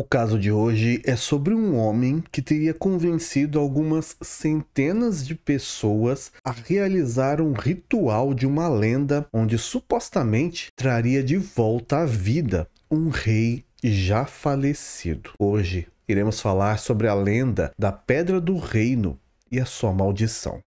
O caso de hoje é sobre um homem que teria convencido algumas centenas de pessoas a realizar um ritual de uma lenda onde supostamente traria de volta à vida um rei já falecido. Hoje iremos falar sobre a lenda da Pedra do Reino e a sua maldição.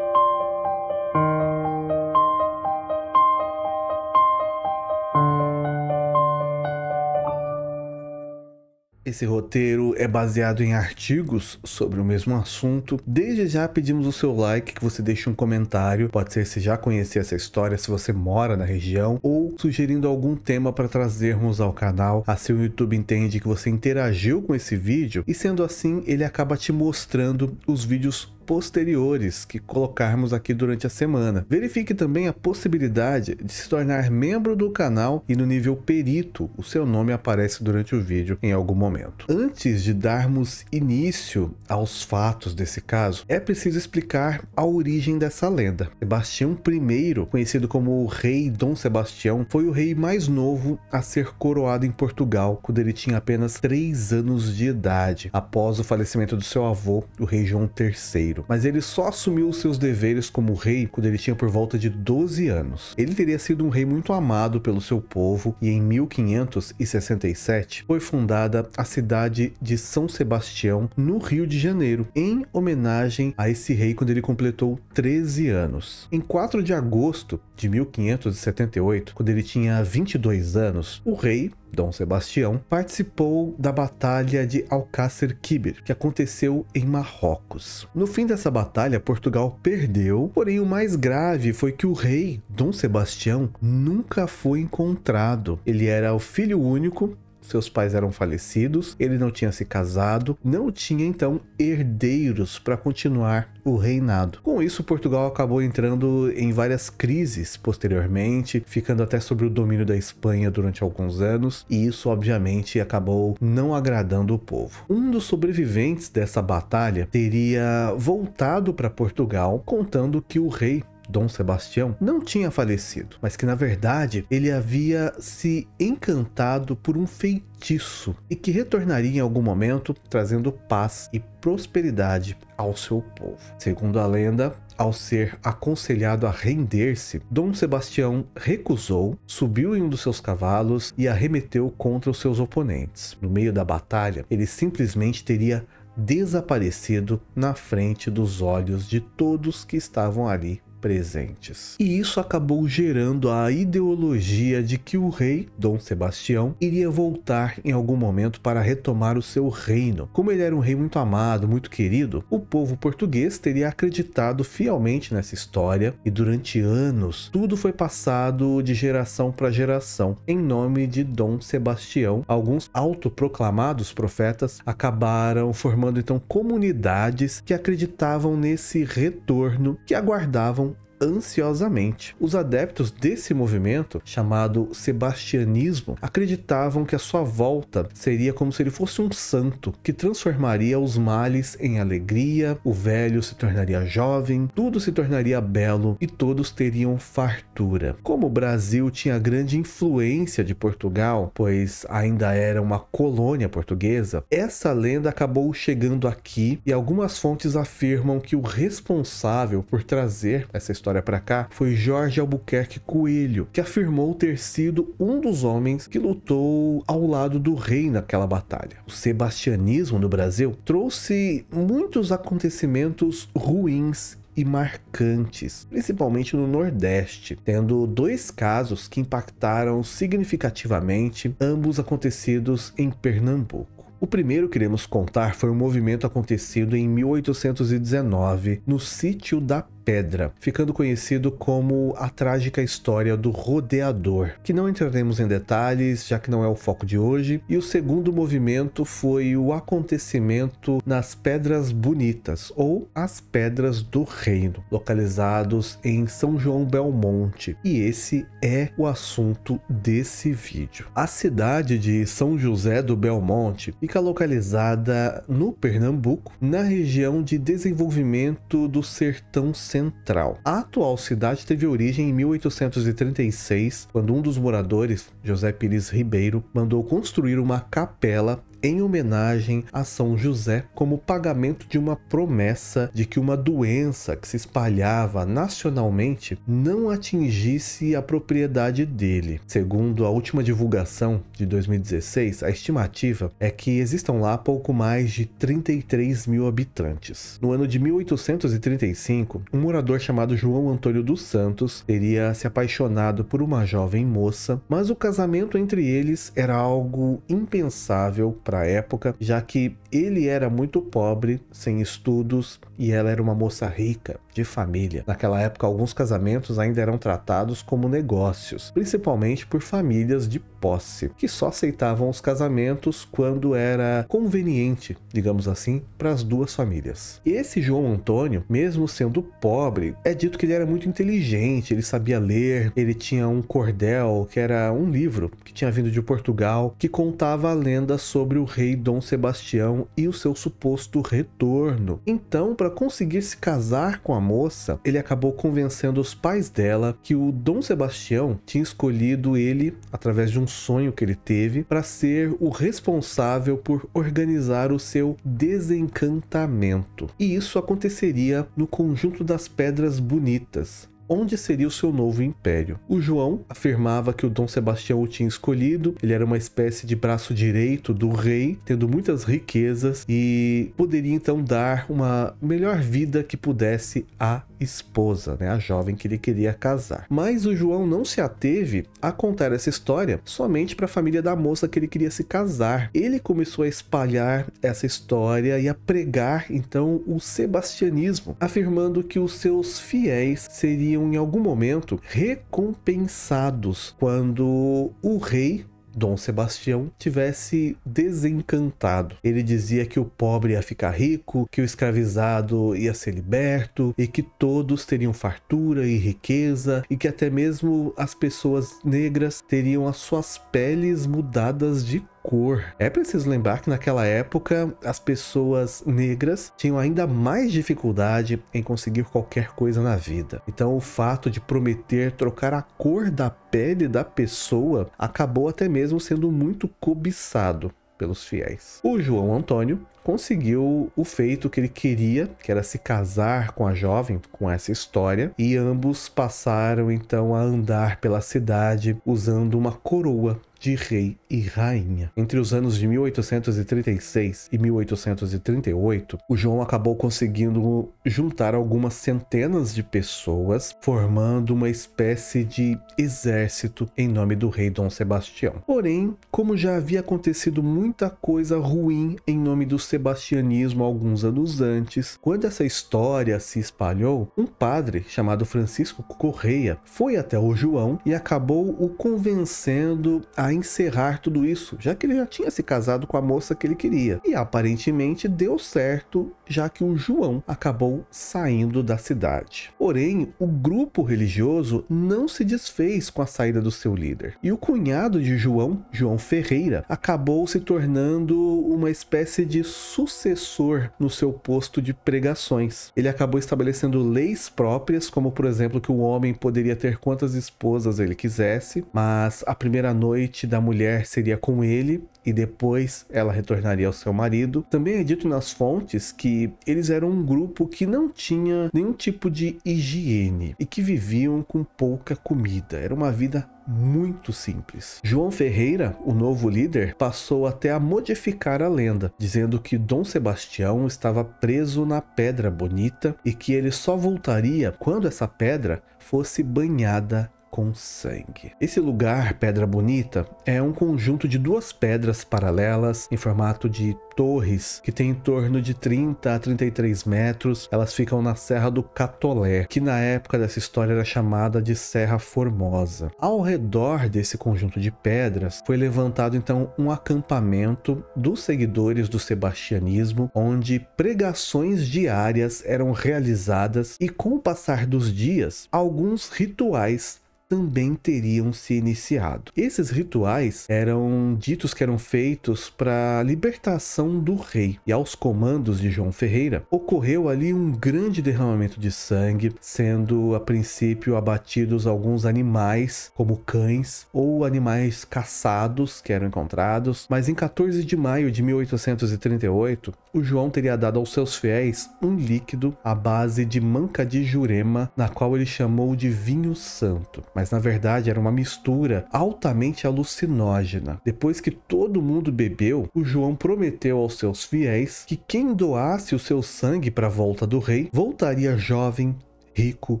Esse roteiro é baseado em artigos sobre o mesmo assunto. Desde já pedimos o seu like, que você deixe um comentário. Pode ser se já conhecia essa história, se você mora na região, ou sugerindo algum tema para trazermos ao canal. Assim o YouTube entende que você interagiu com esse vídeo e sendo assim ele acaba te mostrando os vídeos posteriores que colocarmos aqui durante a semana. Verifique também a possibilidade de se tornar membro do canal e no nível perito o seu nome aparece durante o vídeo em algum momento. Antes de darmos início aos fatos desse caso, é preciso explicar a origem dessa lenda. Sebastião I, conhecido como o Rei Dom Sebastião, foi o rei mais novo a ser coroado em Portugal quando ele tinha apenas 3 anos de idade, após o falecimento do seu avô, o rei João III herdeiro, mas ele só assumiu os seus deveres como rei quando ele tinha por volta de 12 anos. Ele teria sido um rei muito amado pelo seu povo e em 1567 foi fundada a cidade de São Sebastião, no Rio de Janeiro, em homenagem a esse rei quando ele completou 13 anos. Em 4 de agosto de 1578, quando ele tinha 22 anos, o rei Dom Sebastião, participou da Batalha de Alcácer Quibir, que aconteceu em Marrocos. No fim dessa batalha, Portugal perdeu, porém o mais grave foi que o rei Dom Sebastião nunca foi encontrado. Ele era o filho único seus pais eram falecidos, ele não tinha se casado, não tinha então herdeiros para continuar o reinado. Com isso, Portugal acabou entrando em várias crises posteriormente, ficando até sobre o domínio da Espanha durante alguns anos, e isso obviamente acabou não agradando o povo. Um dos sobreviventes dessa batalha teria voltado para Portugal contando que o rei Dom Sebastião, não tinha falecido, mas que na verdade ele havia se encantado por um feitiço e que retornaria em algum momento trazendo paz e prosperidade ao seu povo. Segundo a lenda, ao ser aconselhado a render-se, Dom Sebastião recusou, subiu em um dos seus cavalos e arremeteu contra os seus oponentes. No meio da batalha, ele simplesmente teria desaparecido na frente dos olhos de todos que estavam ali presentes. E isso acabou gerando a ideologia de que o rei, Dom Sebastião, iria voltar em algum momento para retomar o seu reino. Como ele era um rei muito amado, muito querido, o povo português teria acreditado fielmente nessa história e durante anos tudo foi passado de geração para geração em nome de Dom Sebastião. Alguns autoproclamados profetas acabaram formando então comunidades que acreditavam nesse retorno que aguardavam ansiosamente. Os adeptos desse movimento, chamado Sebastianismo, acreditavam que a sua volta seria como se ele fosse um santo que transformaria os males em alegria, o velho se tornaria jovem, tudo se tornaria belo e todos teriam fartura. Como o Brasil tinha grande influência de Portugal, pois ainda era uma colônia portuguesa, essa lenda acabou chegando aqui e algumas fontes afirmam que o responsável por trazer essa história história para cá foi Jorge Albuquerque Coelho, que afirmou ter sido um dos homens que lutou ao lado do rei naquela batalha. O sebastianismo no Brasil trouxe muitos acontecimentos ruins e marcantes, principalmente no Nordeste, tendo dois casos que impactaram significativamente, ambos acontecidos em Pernambuco. O primeiro que iremos contar foi um movimento acontecido em 1819 no sítio da Pedra, ficando conhecido como a trágica história do rodeador, que não entraremos em detalhes, já que não é o foco de hoje. E o segundo movimento foi o acontecimento nas Pedras Bonitas, ou as Pedras do Reino, localizados em São João Belmonte. E esse é o assunto desse vídeo. A cidade de São José do Belmonte fica localizada no Pernambuco, na região de desenvolvimento do Sertão Central. A atual cidade teve origem em 1836, quando um dos moradores, José Pires Ribeiro, mandou construir uma capela em homenagem a São José como pagamento de uma promessa de que uma doença que se espalhava nacionalmente não atingisse a propriedade dele. Segundo a última divulgação de 2016, a estimativa é que existam lá pouco mais de 33 mil habitantes. No ano de 1835, um morador chamado João Antônio dos Santos teria se apaixonado por uma jovem moça, mas o casamento entre eles era algo impensável para a época, já que ele era muito pobre, sem estudos, e ela era uma moça rica, de família. Naquela época, alguns casamentos ainda eram tratados como negócios, principalmente por famílias de posse, que só aceitavam os casamentos quando era conveniente, digamos assim, para as duas famílias. E Esse João Antônio, mesmo sendo pobre, é dito que ele era muito inteligente, ele sabia ler, ele tinha um cordel, que era um livro que tinha vindo de Portugal, que contava a lenda sobre o rei Dom Sebastião e o seu suposto retorno. Então, para conseguir se casar com a moça, ele acabou convencendo os pais dela que o Dom Sebastião tinha escolhido ele através de um sonho que ele teve para ser o responsável por organizar o seu desencantamento. E isso aconteceria no conjunto das Pedras Bonitas, onde seria o seu novo império. O João afirmava que o Dom Sebastião o tinha escolhido, ele era uma espécie de braço direito do rei, tendo muitas riquezas e poderia então dar uma melhor vida que pudesse a esposa, né, a jovem que ele queria casar. Mas o João não se ateve a contar essa história somente para a família da moça que ele queria se casar. Ele começou a espalhar essa história e a pregar então o sebastianismo, afirmando que os seus fiéis seriam em algum momento recompensados quando o rei Dom Sebastião tivesse desencantado. Ele dizia que o pobre ia ficar rico, que o escravizado ia ser liberto e que todos teriam fartura e riqueza e que até mesmo as pessoas negras teriam as suas peles mudadas de cor. É preciso lembrar que naquela época as pessoas negras tinham ainda mais dificuldade em conseguir qualquer coisa na vida. Então o fato de Prometer trocar a cor da pele da pessoa acabou até mesmo sendo muito cobiçado pelos fiéis. O João Antônio conseguiu o feito que ele queria, que era se casar com a jovem, com essa história, e ambos passaram então a andar pela cidade usando uma coroa de rei e rainha. Entre os anos de 1836 e 1838, o João acabou conseguindo juntar algumas centenas de pessoas, formando uma espécie de exército em nome do rei Dom Sebastião. Porém, como já havia acontecido muita coisa ruim em nome do sebastianismo alguns anos antes, quando essa história se espalhou, um padre chamado Francisco Correia foi até o João e acabou o convencendo a encerrar tudo isso, já que ele já tinha se casado com a moça que ele queria. E aparentemente deu certo, já que o João acabou saindo da cidade. Porém, o grupo religioso não se desfez com a saída do seu líder. E o cunhado de João, João Ferreira, acabou se tornando uma espécie de sucessor no seu posto de pregações. Ele acabou estabelecendo leis próprias, como por exemplo que o homem poderia ter quantas esposas ele quisesse, mas a primeira noite morte da mulher seria com ele e depois ela retornaria ao seu marido. Também é dito nas fontes que eles eram um grupo que não tinha nenhum tipo de higiene e que viviam com pouca comida. Era uma vida muito simples. João Ferreira, o novo líder, passou até a modificar a lenda, dizendo que Dom Sebastião estava preso na Pedra Bonita e que ele só voltaria quando essa pedra fosse banhada com sangue. Esse lugar, Pedra Bonita, é um conjunto de duas pedras paralelas em formato de torres que tem em torno de 30 a 33 metros. Elas ficam na Serra do Catolé, que na época dessa história era chamada de Serra Formosa. Ao redor desse conjunto de pedras foi levantado então um acampamento dos seguidores do sebastianismo, onde pregações diárias eram realizadas e com o passar dos dias, alguns rituais também teriam se iniciado. Esses rituais eram ditos que eram feitos para a libertação do rei, e aos comandos de João Ferreira ocorreu ali um grande derramamento de sangue, sendo a princípio abatidos alguns animais, como cães ou animais caçados que eram encontrados, mas em 14 de maio de 1838, o João teria dado aos seus fiéis um líquido à base de manca de jurema, na qual ele chamou de vinho santo. Mas mas na verdade era uma mistura altamente alucinógena. Depois que todo mundo bebeu, o João prometeu aos seus fiéis que quem doasse o seu sangue para a volta do rei voltaria jovem, rico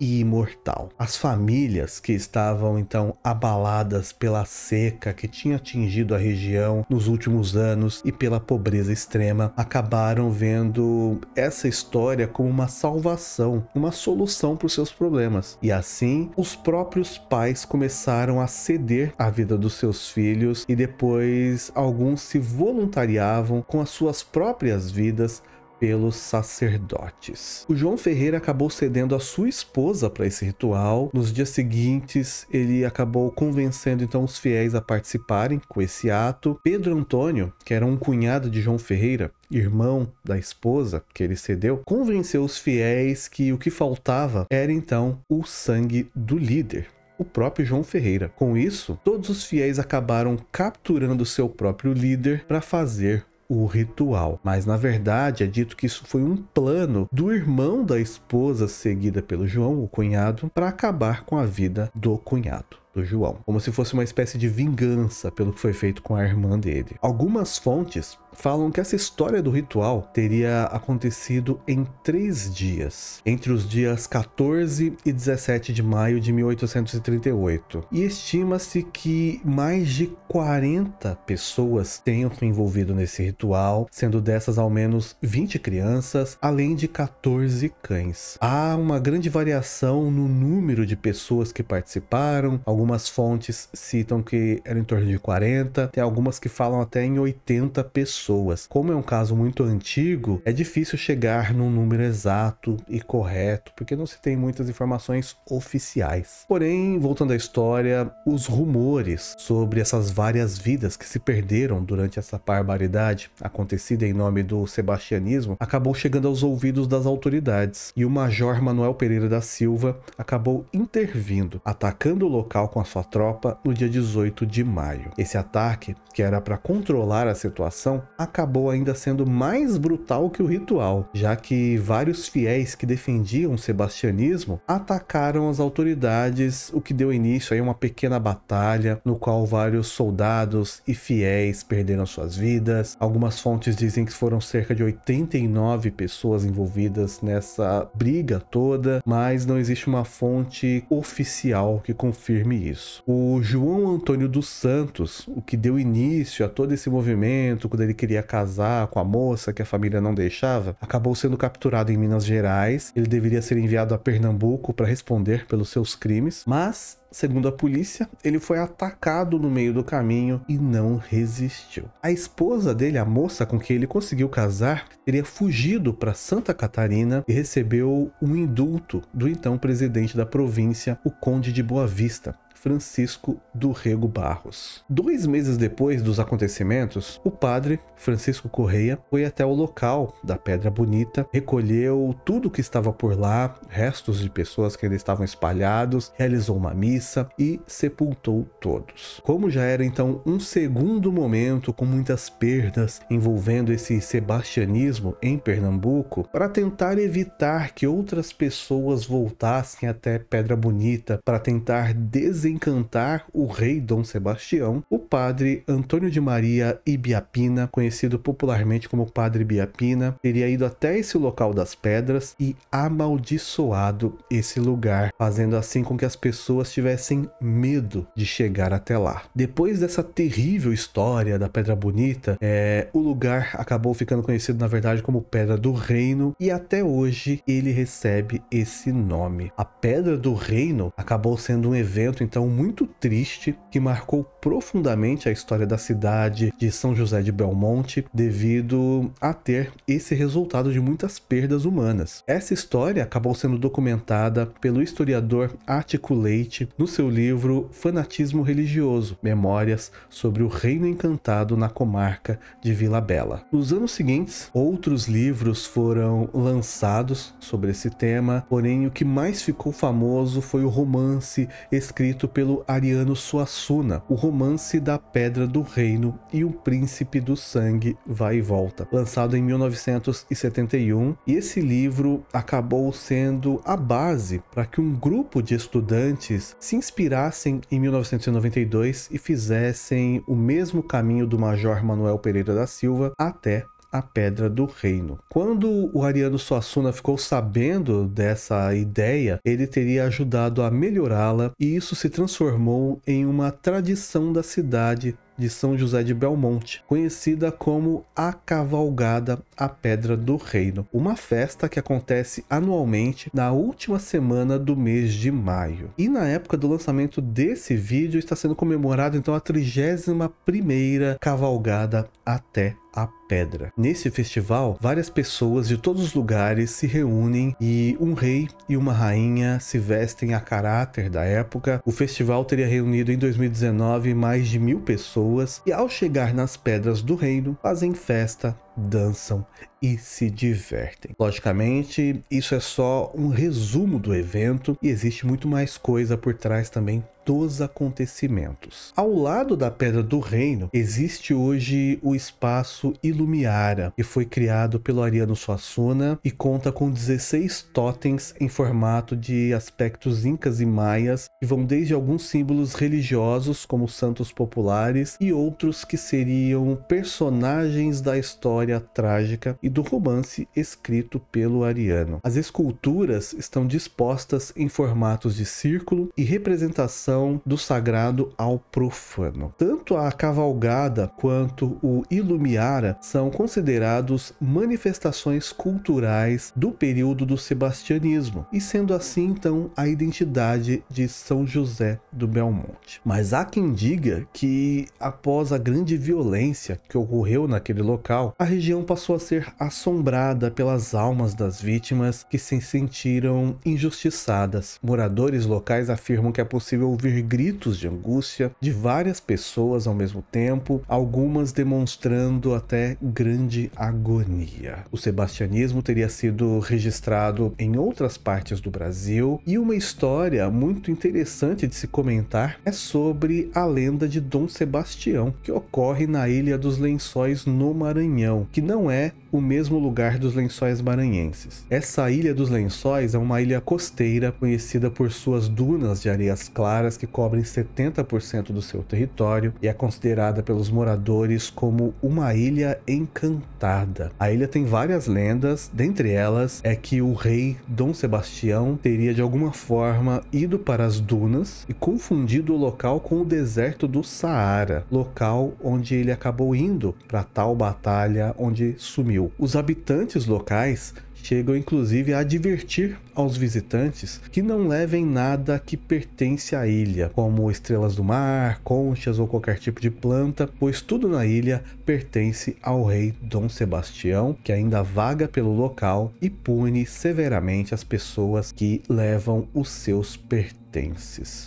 e imortal. As famílias que estavam então abaladas pela seca que tinha atingido a região nos últimos anos e pela pobreza extrema acabaram vendo essa história como uma salvação, uma solução para os seus problemas. E assim, os próprios pais começaram a ceder à vida dos seus filhos e depois alguns se voluntariavam com as suas próprias vidas pelos sacerdotes. O João Ferreira acabou cedendo a sua esposa para esse ritual. Nos dias seguintes, ele acabou convencendo então os fiéis a participarem com esse ato. Pedro Antônio, que era um cunhado de João Ferreira, irmão da esposa que ele cedeu, convenceu os fiéis que o que faltava era então o sangue do líder o próprio João Ferreira. Com isso, todos os fiéis acabaram capturando seu próprio líder para fazer o ritual. Mas na verdade é dito que isso foi um plano do irmão da esposa seguida pelo João, o cunhado, para acabar com a vida do cunhado do João, como se fosse uma espécie de vingança pelo que foi feito com a irmã dele. Algumas fontes falam que essa história do ritual teria acontecido em três dias, entre os dias 14 e 17 de maio de 1838, e estima-se que mais de 40 pessoas tenham se envolvido nesse ritual, sendo dessas ao menos 20 crianças, além de 14 cães. Há uma grande variação no número de pessoas que participaram, algumas Algumas fontes citam que era em torno de 40, tem algumas que falam até em 80 pessoas. Como é um caso muito antigo, é difícil chegar num número exato e correto, porque não se tem muitas informações oficiais. Porém, voltando à história, os rumores sobre essas várias vidas que se perderam durante essa barbaridade acontecida em nome do sebastianismo acabou chegando aos ouvidos das autoridades e o major Manuel Pereira da Silva acabou intervindo, atacando o local com a sua tropa no dia 18 de maio. Esse ataque, que era para controlar a situação, acabou ainda sendo mais brutal que o ritual, já que vários fiéis que defendiam o sebastianismo atacaram as autoridades, o que deu início a uma pequena batalha no qual vários soldados e fiéis perderam suas vidas. Algumas fontes dizem que foram cerca de 89 pessoas envolvidas nessa briga toda, mas não existe uma fonte oficial que confirme isso. O João Antônio dos Santos, o que deu início a todo esse movimento, quando ele queria casar com a moça que a família não deixava, acabou sendo capturado em Minas Gerais. Ele deveria ser enviado a Pernambuco para responder pelos seus crimes, mas Segundo a polícia, ele foi atacado no meio do caminho e não resistiu. A esposa dele, a moça com quem ele conseguiu casar, teria fugido para Santa Catarina e recebeu um indulto do então presidente da província, o Conde de Boa Vista Francisco do Rego Barros. Dois meses depois dos acontecimentos, o padre Francisco Correia foi até o local da Pedra Bonita, recolheu tudo que estava por lá, restos de pessoas que ainda estavam espalhados, realizou uma missa e sepultou todos. Como já era então um segundo momento com muitas perdas envolvendo esse sebastianismo em Pernambuco, para tentar evitar que outras pessoas voltassem até Pedra Bonita para tentar desenvolver encantar o rei Dom Sebastião, o padre Antônio de Maria Ibiapina, conhecido popularmente como Padre Ibiapina, teria ido até esse local das pedras e amaldiçoado esse lugar, fazendo assim com que as pessoas tivessem medo de chegar até lá. Depois dessa terrível história da Pedra Bonita, é, o lugar acabou ficando conhecido na verdade como Pedra do Reino e até hoje ele recebe esse nome. A Pedra do Reino acabou sendo um evento então questão muito triste que marcou profundamente a história da cidade de São José de Belmonte, devido a ter esse resultado de muitas perdas humanas. Essa história acabou sendo documentada pelo historiador Ático Leite no seu livro Fanatismo Religioso: Memórias sobre o Reino Encantado na Comarca de Vila Bela. Nos anos seguintes, outros livros foram lançados sobre esse tema, porém o que mais ficou famoso foi o romance escrito escrito pelo Ariano Suassuna, o romance da Pedra do Reino e o Príncipe do Sangue Vai e Volta, lançado em 1971. E esse livro acabou sendo a base para que um grupo de estudantes se inspirassem em 1992 e fizessem o mesmo caminho do Major Manuel Pereira da Silva até a pedra do reino. Quando o Ariano Suassuna ficou sabendo dessa ideia, ele teria ajudado a melhorá-la e isso se transformou em uma tradição da cidade de São José de Belmonte, conhecida como a Cavalgada à Pedra do Reino, uma festa que acontece anualmente na última semana do mês de maio. E na época do lançamento desse vídeo está sendo comemorado então a 31ª Cavalgada até a pedra. Nesse festival, várias pessoas de todos os lugares se reúnem e um rei e uma rainha se vestem a caráter da época. O festival teria reunido em 2019 mais de mil pessoas e, ao chegar nas pedras do reino, fazem festa dançam e se divertem. Logicamente, isso é só um resumo do evento e existe muito mais coisa por trás também dos acontecimentos. Ao lado da Pedra do Reino existe hoje o espaço Ilumiara, que foi criado pelo Ariano Suassuna e conta com 16 totens em formato de aspectos incas e maias, que vão desde alguns símbolos religiosos como santos populares e outros que seriam personagens da história história trágica e do romance escrito pelo Ariano. As esculturas estão dispostas em formatos de círculo e representação do sagrado ao profano. Tanto a cavalgada quanto o Ilumiara são considerados manifestações culturais do período do sebastianismo e sendo assim então a identidade de São José do Belmonte. Mas há quem diga que após a grande violência que ocorreu naquele local, a região passou a ser assombrada pelas almas das vítimas que se sentiram injustiçadas. Moradores locais afirmam que é possível ouvir gritos de angústia de várias pessoas ao mesmo tempo, algumas demonstrando até grande agonia. O sebastianismo teria sido registrado em outras partes do Brasil e uma história muito interessante de se comentar é sobre a lenda de Dom Sebastião, que ocorre na Ilha dos Lençóis no Maranhão que não é o mesmo lugar dos lençóis maranhenses. Essa ilha dos lençóis é uma ilha costeira conhecida por suas dunas de areias claras que cobrem 70% do seu território e é considerada pelos moradores como uma ilha encantada. A ilha tem várias lendas, dentre elas é que o rei Dom Sebastião teria de alguma forma ido para as dunas e confundido o local com o deserto do Saara, local onde ele acabou indo para tal batalha onde sumiu. Os habitantes locais chegam inclusive a advertir aos visitantes que não levem nada que pertence à ilha, como estrelas do mar, conchas ou qualquer tipo de planta, pois tudo na ilha pertence ao rei Dom Sebastião, que ainda vaga pelo local e pune severamente as pessoas que levam os seus pertences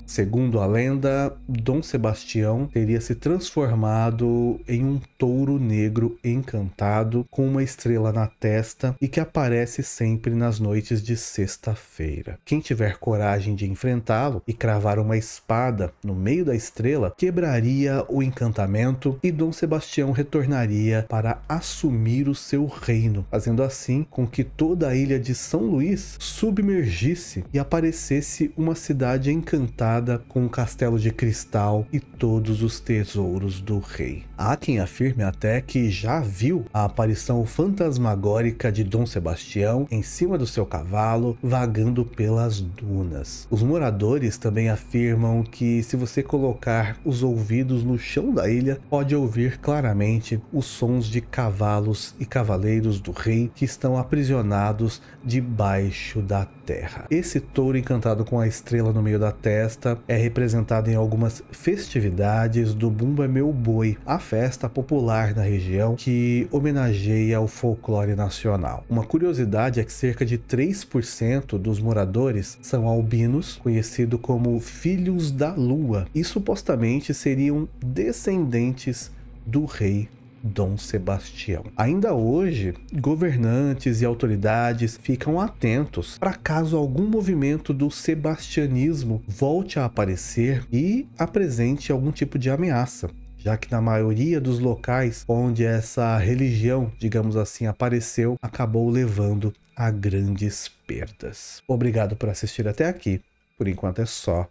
Segundo a lenda, Dom Sebastião teria se transformado em um touro negro encantado com uma estrela na testa e que aparece sempre nas noites de sexta-feira. Quem tiver coragem de enfrentá-lo e cravar uma espada no meio da estrela quebraria o encantamento e Dom Sebastião retornaria para assumir o seu reino, fazendo assim com que toda a ilha de São Luís submergisse e aparecesse uma cidade cidade encantada com o castelo de cristal e todos os tesouros do rei. Há quem afirme até que já viu a aparição fantasmagórica de Dom Sebastião em cima do seu cavalo, vagando pelas dunas. Os moradores também afirmam que se você colocar os ouvidos no chão da ilha, pode ouvir claramente os sons de cavalos e cavaleiros do rei que estão aprisionados debaixo da terra. Esse touro encantado com a estrela no meio da testa, é representado em algumas festividades do Bumba Meu Boi, a festa popular na região que homenageia o folclore nacional. Uma curiosidade é que cerca de 3% dos moradores são albinos, conhecido como Filhos da Lua, e supostamente seriam descendentes do rei Dom Sebastião. Ainda hoje, governantes e autoridades ficam atentos para caso algum movimento do sebastianismo volte a aparecer e apresente algum tipo de ameaça já que na maioria dos locais onde essa religião, digamos assim, apareceu, acabou levando a grandes perdas. Obrigado por assistir até aqui. Por enquanto é só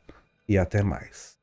e até mais.